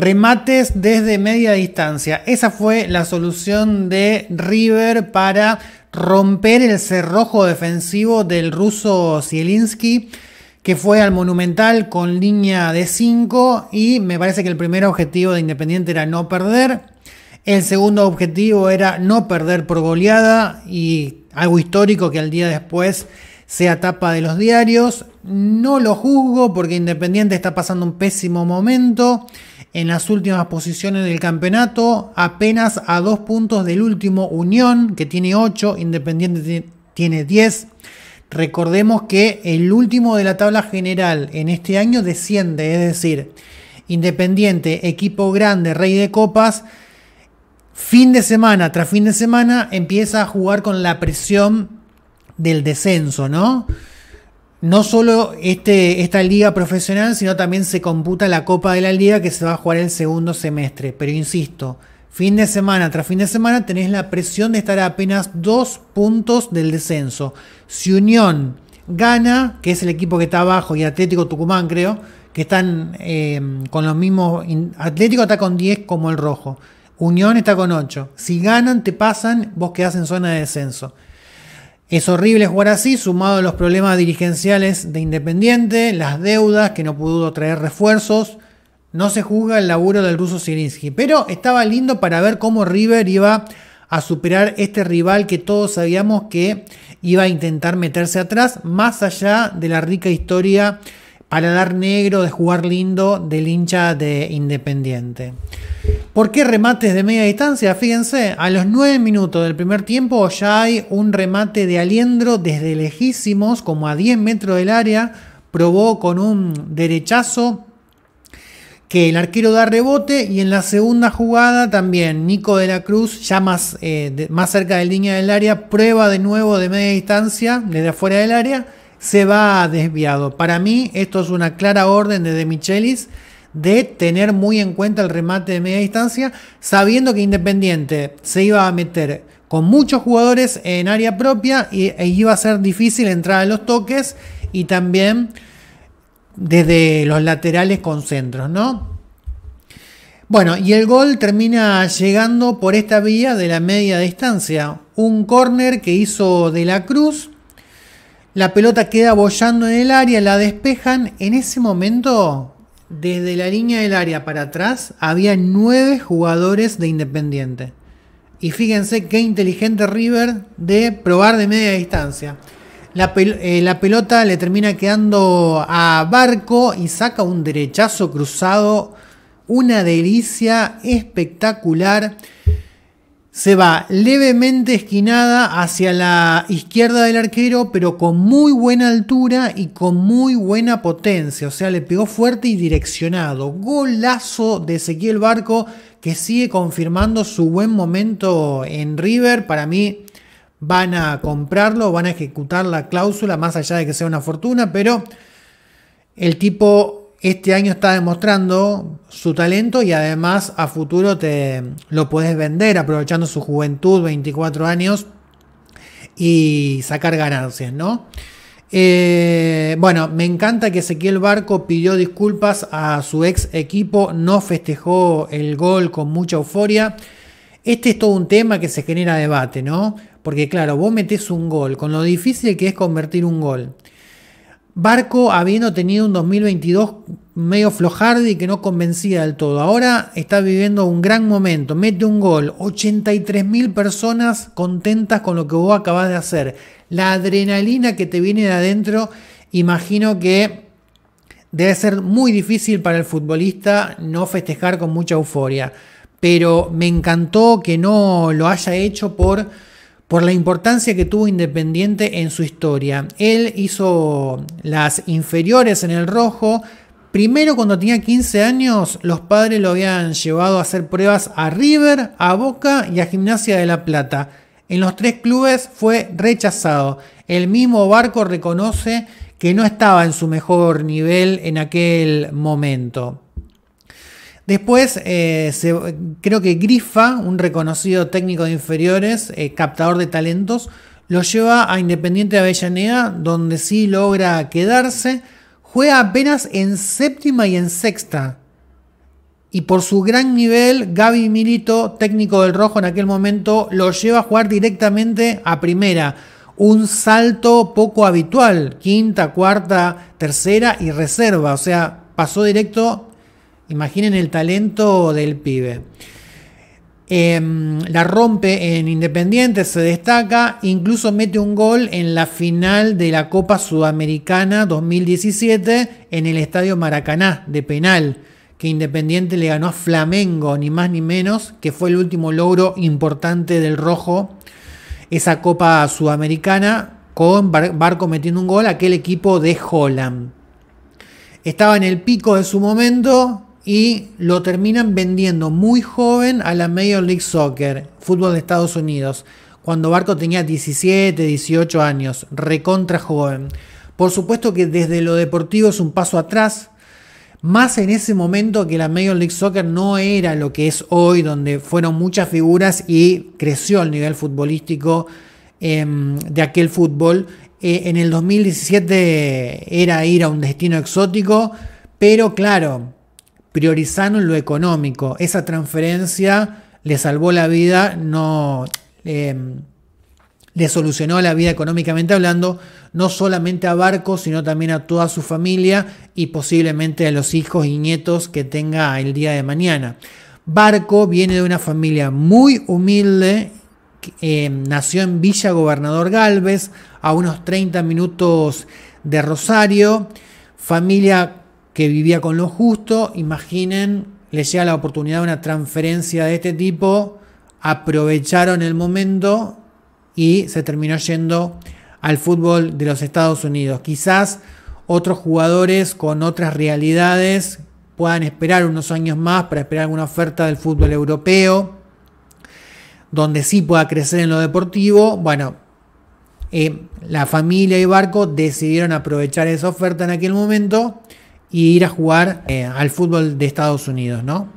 remates desde media distancia. Esa fue la solución de River para romper el cerrojo defensivo del ruso Zielinski, que fue al Monumental con línea de 5 y me parece que el primer objetivo de Independiente era no perder. El segundo objetivo era no perder por goleada y algo histórico que al día después sea tapa de los diarios. No lo juzgo porque Independiente está pasando un pésimo momento en las últimas posiciones del campeonato, apenas a dos puntos del último Unión, que tiene 8, Independiente tiene 10. Recordemos que el último de la tabla general en este año desciende, es decir, Independiente, equipo grande, rey de copas, fin de semana tras fin de semana empieza a jugar con la presión del descenso, ¿no? no solo este, esta liga profesional, sino también se computa la Copa de la Liga que se va a jugar el segundo semestre. Pero insisto, fin de semana tras fin de semana tenés la presión de estar a apenas dos puntos del descenso. Si Unión gana, que es el equipo que está abajo, y Atlético Tucumán creo, que están eh, con los mismos... Atlético está con 10 como el rojo. Unión está con 8. Si ganan, te pasan, vos quedás en zona de descenso. Es horrible jugar así, sumado a los problemas dirigenciales de Independiente, las deudas, que no pudo traer refuerzos. No se juzga el laburo del ruso Sirinsky, pero estaba lindo para ver cómo River iba a superar este rival que todos sabíamos que iba a intentar meterse atrás, más allá de la rica historia para dar negro de jugar lindo del hincha de Independiente. ¿Por qué remates de media distancia? Fíjense, a los 9 minutos del primer tiempo ya hay un remate de Aliendro desde lejísimos, como a 10 metros del área, probó con un derechazo que el arquero da rebote y en la segunda jugada también Nico de la Cruz, ya más, eh, más cerca de la línea del área, prueba de nuevo de media distancia desde afuera del área, se va desviado. Para mí esto es una clara orden de, de Michelis de tener muy en cuenta el remate de media distancia, sabiendo que Independiente se iba a meter con muchos jugadores en área propia y, e iba a ser difícil entrar a los toques y también desde los laterales con centros, ¿no? Bueno, y el gol termina llegando por esta vía de la media distancia. Un córner que hizo de la cruz. La pelota queda bollando en el área, la despejan. En ese momento desde la línea del área para atrás había nueve jugadores de Independiente. Y fíjense qué inteligente River de probar de media distancia. La, eh, pelota le termina quedando a Barco y saca un derechazo cruzado. Una delicia espectacular se va levemente esquinada hacia la izquierda del arquero, pero con muy buena altura y con muy buena potencia. O sea, le pegó fuerte y direccionado. Golazo de Ezequiel Barco que sigue confirmando su buen momento en River. Para mí van a comprarlo, van a ejecutar la cláusula, más allá de que sea una fortuna, pero el tipo este año está demostrando su talento y además a futuro te lo puedes vender aprovechando su juventud, 24 años, y sacar ganancias, ¿no? Eh, bueno, me encanta que Ezequiel Barco pidió disculpas a su ex equipo, no festejó el gol con mucha euforia. Este es todo un tema que se genera debate, ¿no? Porque claro, vos metes un gol, con lo difícil que es convertir un gol. Barco habiendo tenido un 2022 medio flojardi que no convencía del todo. Ahora está viviendo un gran momento, mete un gol, 83.000 mil personas contentas con lo que vos acabás de hacer. La adrenalina que te viene de adentro, imagino que debe ser muy difícil para el futbolista no festejar con mucha euforia. Pero me encantó que no lo haya hecho por por la importancia que tuvo Independiente en su historia. Él hizo las inferiores en el rojo. Primero cuando tenía 15 años los padres lo habían llevado a hacer pruebas a River, a Boca y a Gimnasia de la Plata. En los tres clubes fue rechazado. El mismo Barco reconoce que no estaba en su mejor nivel en aquel momento. Después, eh, creo que Grifa, un reconocido técnico de inferiores, eh, captador de talentos, lo lleva a Independiente de Avellaneda, donde sí logra quedarse. Juega apenas en séptima y en sexta. Y por su gran nivel, Gaby Milito, técnico del Rojo en aquel momento, lo lleva a jugar directamente a primera. Un salto poco habitual, quinta, cuarta, tercera y reserva. O sea, pasó directo Imaginen el talento del pibe. Em, la rompe en Independiente, se destaca, incluso mete un gol en la final de la Copa Sudamericana 2017 en el Estadio Maracaná de penal, que Independiente le ganó a Flamengo, ni más ni menos, que fue el último logro importante del rojo, esa Copa Sudamericana, con Barco metiendo un gol, aquel equipo de Holland. Estaba en el pico de su momento, y lo terminan vendiendo muy joven a la Major League Soccer, fútbol de Estados Unidos, cuando Barco tenía 17, 18 años, recontra joven. Por supuesto que desde lo deportivo es un paso atrás, más en ese momento que la Major League Soccer no era lo que es hoy, donde fueron muchas figuras y creció el nivel futbolístico em, de aquel fútbol. Eh, en el 2017 era ir a un destino exótico, pero claro, priorizaron lo económico. Esa transferencia le salvó la vida, no le solucionó la vida económicamente hablando, no solamente a Barco, sino también a toda su familia y posiblemente a los hijos y nietos que tenga el día de mañana. Barco viene de una familia muy humilde, eh, nació en Villa Gobernador Galvez, a unos 30 minutos de Rosario, familia que vivía con lo justo, imaginen, les llega la oportunidad de una transferencia de este tipo, aprovecharon el momento y se terminó yendo al fútbol de los Estados Unidos. Quizás otros jugadores con otras realidades puedan esperar unos años más para esperar alguna oferta del fútbol europeo, donde sí pueda crecer en lo deportivo. Bueno, eh, la familia y Barco decidieron aprovechar esa oferta en aquel momento y ir a jugar eh, al fútbol de Estados Unidos, ¿no?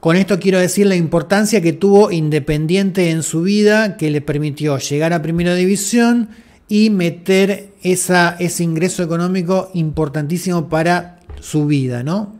Con esto quiero decir la importancia que tuvo Independiente en su vida, que le permitió llegar a Primera División y meter esa, ese ingreso económico importantísimo para su vida, ¿no?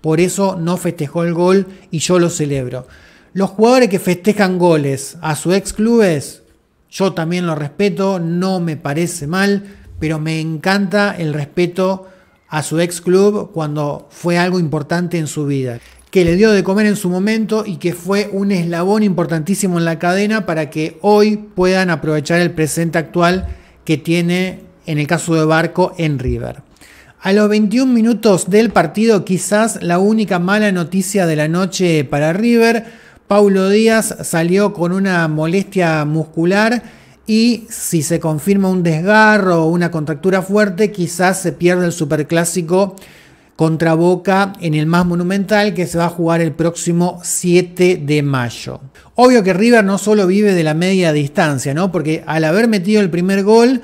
Por eso no festejó el gol y yo lo celebro. Los jugadores que festejan goles a su ex clubes, yo también lo respeto, no me parece mal, pero me encanta el respeto a su ex club cuando fue algo importante en su vida, que le dio de comer en su momento y que fue un eslabón importantísimo en la cadena para que hoy puedan aprovechar el presente actual que tiene en el caso de Barco en River. A los 21 minutos del partido, quizás la única mala noticia de la noche para River, Paulo Díaz salió con una molestia muscular y si se confirma un desgarro o una contractura fuerte, quizás se pierda el superclásico contra Boca en el más monumental que se va a jugar el próximo 7 de mayo. Obvio que River no solo vive de la media distancia, ¿no? Porque al haber metido el primer gol,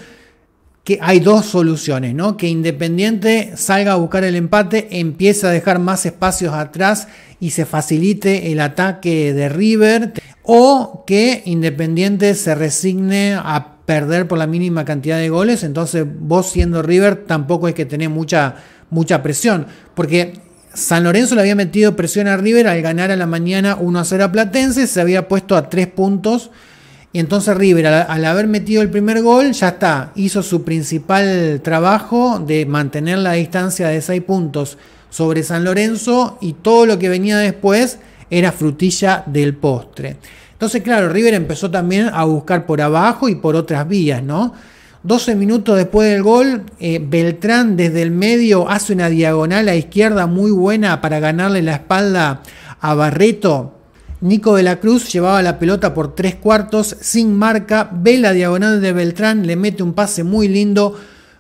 que hay dos soluciones, ¿no? Que Independiente salga a buscar el empate, empiece a dejar más espacios atrás y se facilite el ataque de River o que Independiente se resigne a perder por la mínima cantidad de goles, entonces vos siendo River tampoco es que tenés mucha, mucha presión, porque San Lorenzo le había metido presión a River al ganar a la mañana 1 0 a Platense, se había puesto a 3 puntos. Y entonces River, al, al, haber metido el primer gol, ya está, hizo su principal trabajo de mantener la distancia de 6 puntos sobre San Lorenzo y todo lo que venía después era frutilla del postre. Entonces, claro, River empezó también a buscar por abajo y por otras vías, ¿no? 12 minutos después del gol, eh, Beltrán desde el medio hace una diagonal a izquierda muy buena para ganarle la espalda a Barreto. Nico de la Cruz llevaba la pelota por tres cuartos sin marca, ve la diagonal de Beltrán, le mete un pase muy lindo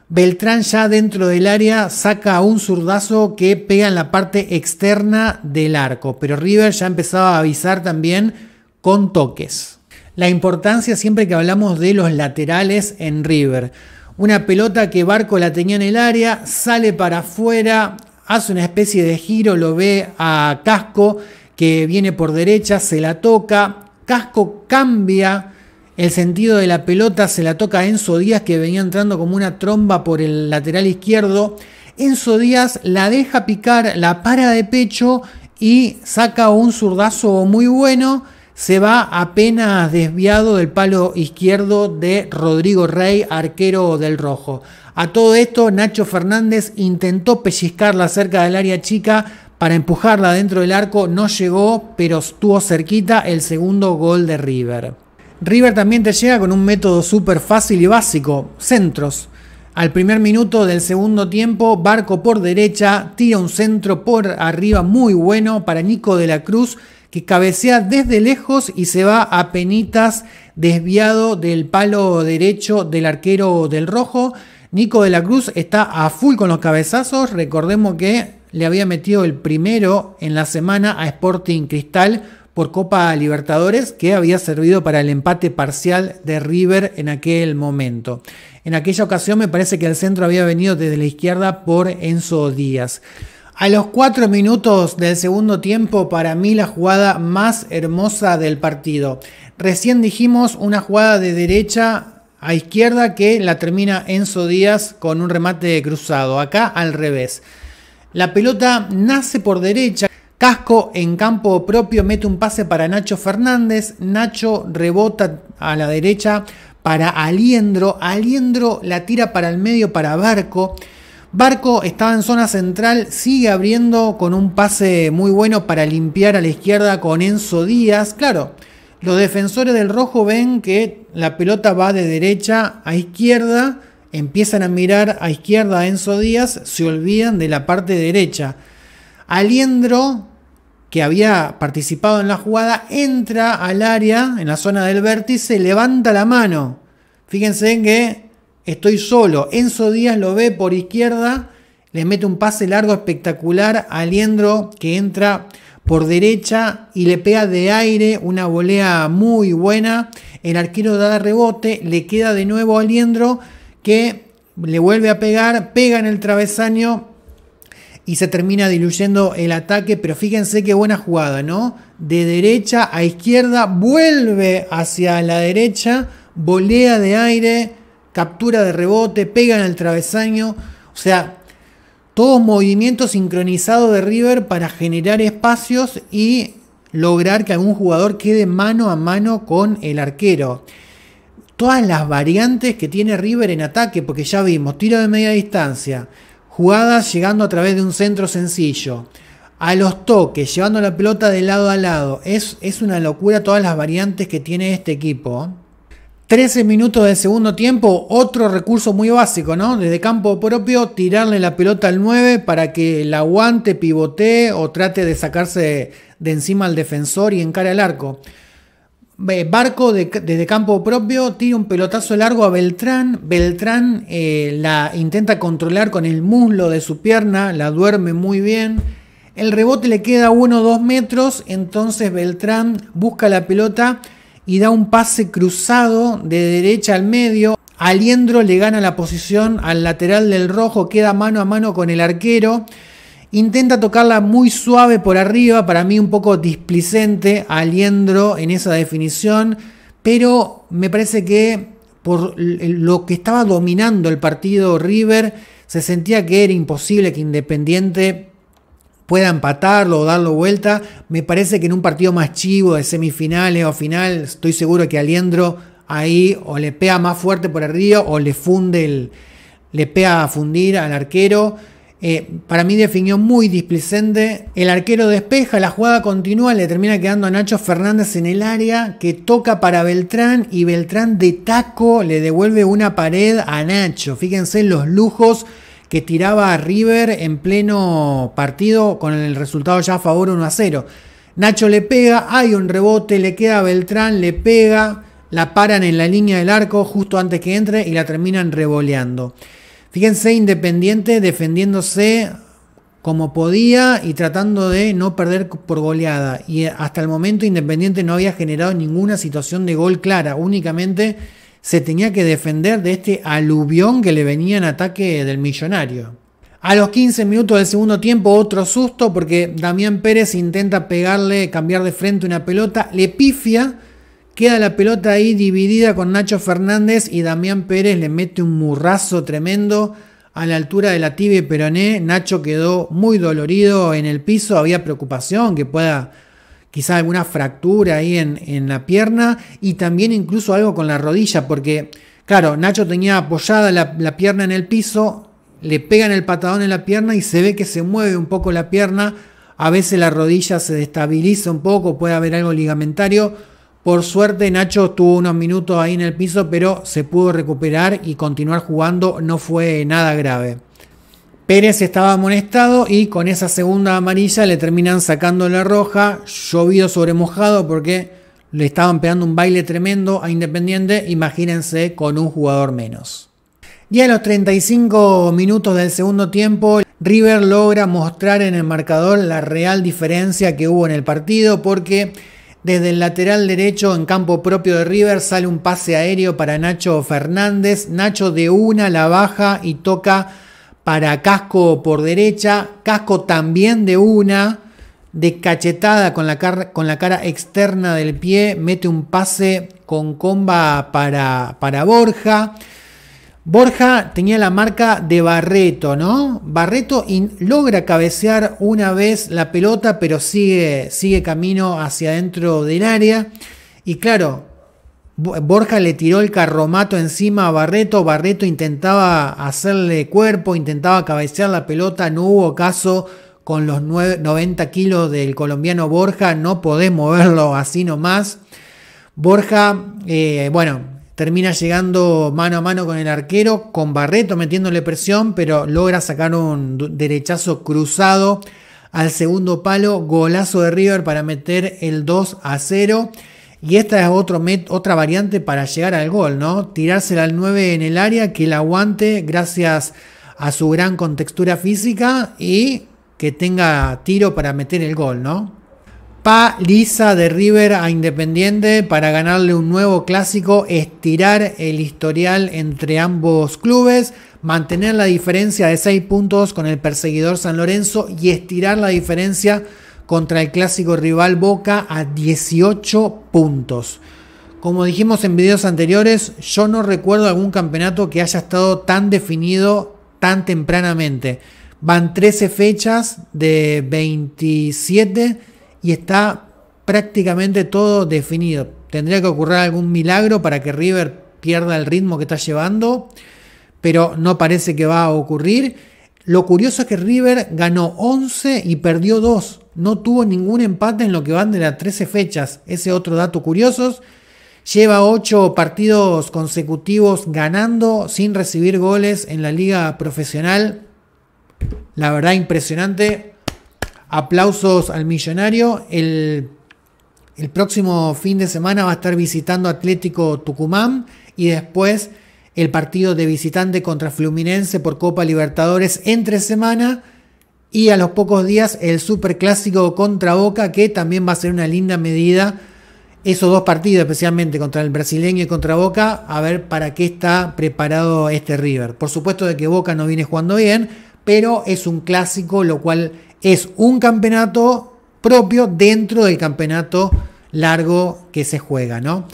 Beltrán ya dentro del área saca un zurdazo que pega en la parte externa del arco, pero River ya empezaba a avisar también con toques. La importancia siempre que hablamos de los laterales en River. Una pelota que Barco la tenía en el área, sale para afuera, hace una especie de giro, lo ve a Casco que viene por derecha, se la toca, Casco cambia el sentido de la pelota se la toca Enzo Díaz que venía entrando como una tromba por el lateral izquierdo. Enzo Díaz la deja picar, la para de pecho y saca un zurdazo muy bueno. Se va apenas desviado del palo izquierdo de Rodrigo Rey, arquero del rojo. A todo esto, Nacho Fernández intentó pellizcarla cerca del área chica para empujarla dentro del arco. No llegó, pero estuvo cerquita el segundo gol de River. River también te llega con un método súper fácil y básico, centros. Al primer minuto del segundo tiempo, Barco por derecha, tira un centro por arriba muy bueno para Nico de la Cruz, que cabecea desde lejos y se va a penitas desviado del palo derecho del arquero del rojo. Nico de la Cruz está a full con los cabezazos. Recordemos que le había metido el primero en la semana a Sporting Cristal por Copa Libertadores que había servido para el empate parcial de River en aquel momento. En aquella ocasión me parece que el centro había venido desde la izquierda por Enzo Díaz. A los cuatro minutos del segundo tiempo, para mí la jugada más hermosa del partido. Recién dijimos una jugada de derecha a izquierda que la termina Enzo Díaz con un remate cruzado. Acá al revés. La pelota nace por derecha. Casco en campo propio mete un pase para Nacho Fernández. Nacho rebota a la derecha para Aliendro. Aliendro la tira para el medio para Barco. Barco estaba en zona central, sigue abriendo con un pase muy bueno para limpiar a la izquierda con Enzo Díaz. Claro, los defensores del rojo ven que la pelota va de derecha a izquierda, empiezan a mirar a izquierda a Enzo Díaz, se olvidan de la parte derecha. Aliendro, que había participado en la jugada, entra al área, en la zona del vértice, levanta la mano. Fíjense que estoy solo. Enzo Díaz lo ve por izquierda, le mete un pase largo espectacular a Aliendro, que entra por derecha y le pega de aire una volea muy buena. El arquero da rebote, le queda de nuevo a Aliendro, que le vuelve a pegar, pega en el travesaño y se termina diluyendo el ataque, pero fíjense qué buena jugada, ¿no? De derecha a izquierda, vuelve hacia la derecha, volea de aire, captura de rebote, pega en el travesaño, o sea, todo movimiento sincronizado de River para generar espacios y lograr que algún jugador quede mano a mano con el arquero. Todas las variantes que tiene River en ataque, porque ya vimos, tiro de media distancia, Jugadas llegando a través de un centro sencillo. A los toques, llevando la pelota de lado a lado. Es, es una locura todas las variantes que tiene este equipo. 13 ¿eh? minutos de segundo tiempo, otro recurso muy básico, ¿no? Desde campo propio, tirarle la pelota al 9 para que la aguante, pivotee o trate de sacarse de encima al defensor y encare el arco. Eh, barco desde campo propio tira un pelotazo largo a Beltrán. Beltrán eh, la intenta controlar con el muslo de su pierna, la duerme muy bien. El rebote le queda 1 o 2 metros, entonces Beltrán busca la pelota y da un pase cruzado de derecha al medio. Aliendro le gana la posición al lateral del rojo, queda mano a mano con el arquero. Intenta tocarla muy suave por arriba, para mí un poco displicente Aliendro en esa definición, pero me parece que por lo que estaba dominando el partido River, se sentía que era imposible que Independiente pueda empatarlo o darlo vuelta. Me parece que en un partido más chivo de semifinales o final, estoy seguro que Aliendro ahí o le pega más fuerte por arriba o le funde el, le pega a fundir al arquero. Eh, para mí definió muy displicente. El arquero despeja, la jugada continúa, le termina quedando a Nacho Fernández en el área, que toca para Beltrán y Beltrán de taco le devuelve una pared a Nacho. Fíjense los lujos que tiraba River en pleno partido con el resultado ya a favor 1 a 0. Nacho le pega, hay un rebote, le queda a Beltrán, le pega, la paran en la línea del arco justo antes que entre y la terminan revoleando. Fíjense, Independiente defendiéndose como podía y tratando de no perder por goleada. Y hasta el momento Independiente no había generado ninguna situación de gol clara, únicamente se tenía que defender de este aluvión que le venía en ataque del millonario. A los 15 minutos del segundo tiempo, otro susto porque Damián Pérez intenta pegarle, cambiar de frente una pelota, le pifia Queda la pelota ahí dividida con Nacho Fernández y Damián Pérez le mete un murrazo tremendo a la altura de la tibia peroné. Nacho quedó muy dolorido en el piso, había preocupación que pueda quizá alguna fractura ahí en, la pierna y también incluso algo con la rodilla, porque claro, Nacho tenía apoyada la, la pierna en el piso, le pegan el patadón en la pierna y se ve que se mueve un poco la pierna, a veces la rodilla se destabiliza un poco, puede haber algo ligamentario por suerte Nacho estuvo unos minutos ahí en el piso, pero se pudo recuperar y continuar jugando no fue nada grave. Pérez estaba amonestado y con esa segunda amarilla le terminan sacando la roja, llovido sobre mojado porque le estaban pegando un baile tremendo a Independiente, imagínense con un jugador menos. Y a los 35 minutos del segundo tiempo, River logra mostrar en el marcador la real diferencia que hubo en el partido porque desde el lateral derecho en campo propio de River sale un pase aéreo para Nacho Fernández. Nacho de una la baja y toca para Casco por derecha. Casco también de una, descachetada con la, cara, con la cara externa del pie, mete un pase con comba para, para Borja. Borja tenía la marca de Barreto, ¿no? Barreto logra cabecear una vez la pelota, pero sigue, sigue camino hacia adentro del área. Y claro, Borja le tiró el carromato encima a Barreto. Barreto intentaba hacerle cuerpo, intentaba cabecear la pelota. No hubo caso con los 90 kilos del colombiano Borja. No podés moverlo así nomás. Borja, eh, bueno, termina llegando mano a mano con el arquero, con Barreto metiéndole presión, pero logra sacar un derechazo cruzado al segundo palo, golazo de River para meter el 2 a 0. Y esta es otra variante para llegar al gol, ¿no? Tirársela al 9 en el área, que la aguante gracias a su gran contextura física y que tenga tiro para meter el gol, ¿no? Lisa de River a Independiente para ganarle un nuevo clásico, estirar el historial entre ambos clubes, mantener la diferencia de 6 puntos con el perseguidor San Lorenzo y estirar la diferencia contra el clásico rival Boca a 18 puntos. Como dijimos en videos anteriores, yo no recuerdo algún campeonato que haya estado tan definido tan tempranamente. Van 13 fechas de 27 y está prácticamente todo definido. Tendría que ocurrir algún milagro para que River pierda el ritmo que está llevando, pero no parece que va a ocurrir. Lo curioso es que River ganó 11 y perdió 2. No tuvo ningún empate en lo que van de las 13 fechas. Ese otro dato curioso. Lleva 8 partidos consecutivos ganando sin recibir goles en la liga profesional. La verdad impresionante. Aplausos al millonario. El, próximo fin de semana va a estar visitando Atlético Tucumán y después el partido de visitante contra Fluminense por Copa Libertadores entre semana. Y a los pocos días el Superclásico contra Boca, que también va a ser una linda medida. Esos dos partidos, especialmente contra el brasileño y contra Boca, a ver para qué está preparado este River. Por supuesto de que Boca no viene jugando bien, pero es un clásico, lo cual es un campeonato propio dentro del campeonato largo que se juega, ¿no?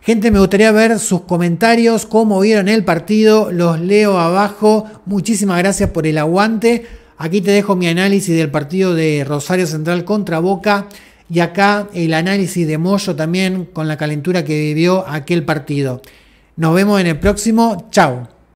Gente, me gustaría ver sus comentarios, cómo vieron el partido, los leo abajo. Muchísimas gracias por el aguante. Aquí te dejo mi análisis del partido de Rosario Central contra Boca y acá el análisis de Moyo también con la calentura que vivió aquel partido. Nos vemos en el próximo. Chao.